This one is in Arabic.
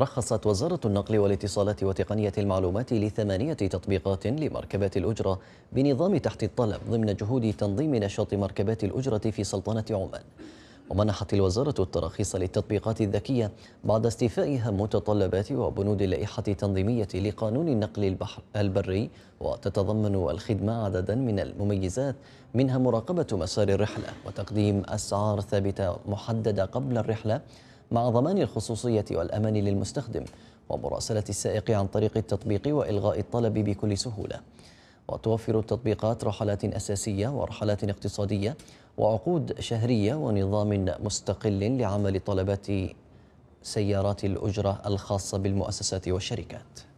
رخصت وزارة النقل والاتصالات وتقنية المعلومات لثمانية تطبيقات لمركبات الأجرة بنظام تحت الطلب ضمن جهود تنظيم نشاط مركبات الأجرة في سلطنة عمان ومنحت الوزارة التراخيص للتطبيقات الذكية بعد استيفائها متطلبات وبنود اللائحة التنظيمية لقانون النقل البحر البري وتتضمن الخدمة عددا من المميزات منها مراقبة مسار الرحلة وتقديم أسعار ثابتة محددة قبل الرحلة مع ضمان الخصوصية والأمان للمستخدم ومراسلة السائق عن طريق التطبيق وإلغاء الطلب بكل سهولة وتوفر التطبيقات رحلات أساسية ورحلات اقتصادية وعقود شهرية ونظام مستقل لعمل طلبات سيارات الأجرة الخاصة بالمؤسسات والشركات